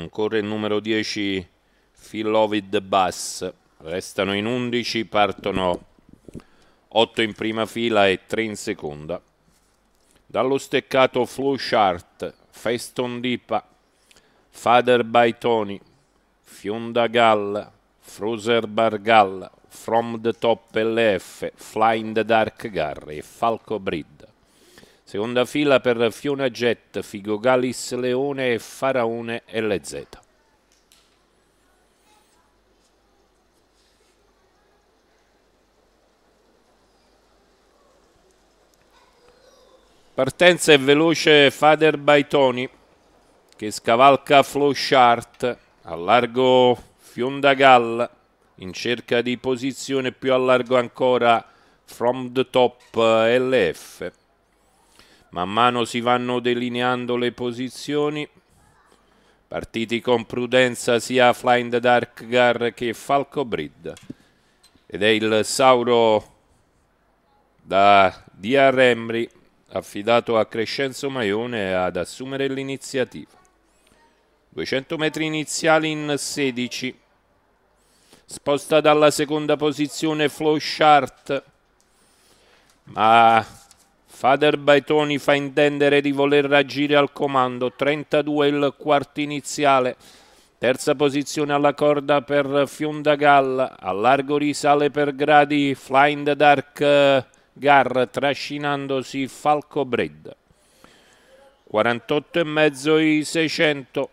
ancora il numero 10 Filovid Bass, restano in 11, partono 8 in prima fila e 3 in seconda. Dallo steccato Flush Art, Feston Dipa, Father by Tony, Fionda Gall, Frozer Bargal, From the Top LF, Flying the Dark Garry e Falco Brid. Seconda fila per Fiona Jet, Figogalis Leone e Faraone LZ. Partenza è veloce Fader Baitoni che scavalca Flowchart a largo Fiondagalla in cerca di posizione più a largo ancora From the Top LF. Man mano si vanno delineando le posizioni. Partiti con prudenza sia Flying in the Dark Gar che Falco Brid. Ed è il Sauro da Dia Remri affidato a Crescenzo Maione ad assumere l'iniziativa. 200 metri iniziali in 16. Sposta dalla seconda posizione Flow Shart. Ma Fader Baitoni fa intendere di voler agire al comando, 32 il quarto iniziale. Terza posizione alla corda per Fiondagal, a largo risale per gradi Flying Dark eh, Gar, trascinandosi Falco Bred. 48,5 i 600.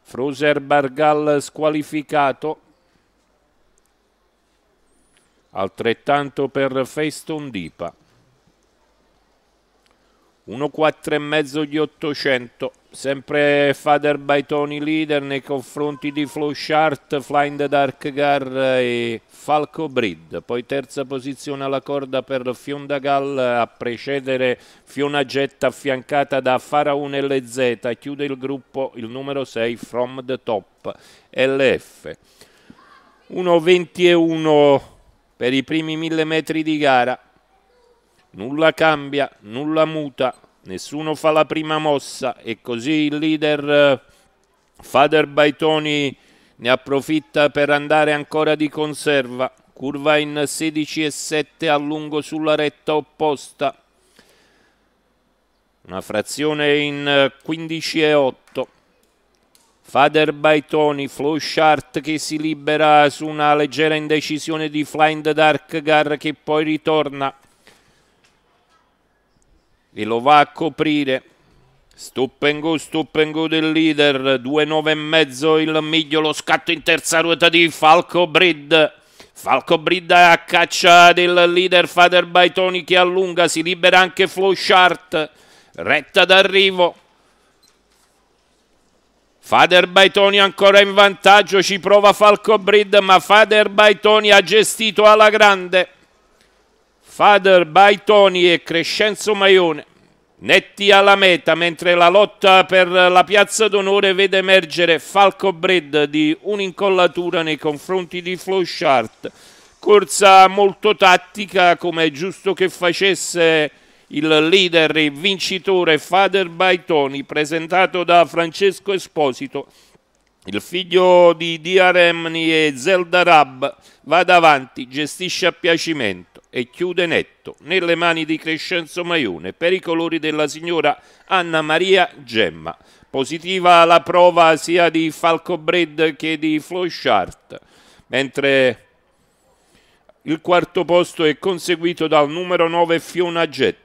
Fruser Bargal squalificato. Altrettanto per Feston Dipa. 1-4 1,4,5 gli 800 sempre Father by Tony leader nei confronti di Flow Shart, Flying the Dark Gar e Falco Breed poi terza posizione alla corda per Fiondagal a precedere Fiona Jet affiancata da Faraone LZ chiude il gruppo il numero 6 From the Top LF 1-20 e 1 per i primi mille metri di gara nulla cambia, nulla muta, nessuno fa la prima mossa e così il leader eh, Fader Baitoni ne approfitta per andare ancora di conserva, curva in 16 e 7 a lungo sulla retta opposta, una frazione in 15 eh, e 8. Fader Baitoni, Flow Shart che si libera su una leggera indecisione di Flying the Dark Gar che poi ritorna e lo va a coprire. Stop and go, stop and go del leader, 2-9 e mezzo il miglio, lo scatto in terza ruota di Falco Brid. Falco Brid a caccia del leader Father Baitoni che allunga, si libera anche Flow retta d'arrivo. Fader Baitoni ancora in vantaggio, ci prova Falco Brid, ma Fader Baitoni ha gestito alla grande. Fader Baitoni e Crescenzo Maione netti alla meta mentre la lotta per la piazza d'onore vede emergere Falco Bred di un'incollatura nei confronti di Flowchart corsa molto tattica come è giusto che facesse il leader e vincitore Fader Baitoni presentato da Francesco Esposito il figlio di Diaremni e Zelda Rab va davanti, gestisce a piacimento e chiude netto nelle mani di Crescenzo Maione per i colori della signora Anna Maria Gemma. Positiva la prova sia di Falco Falcobred che di Flochart, mentre il quarto posto è conseguito dal numero 9 Fiona Jet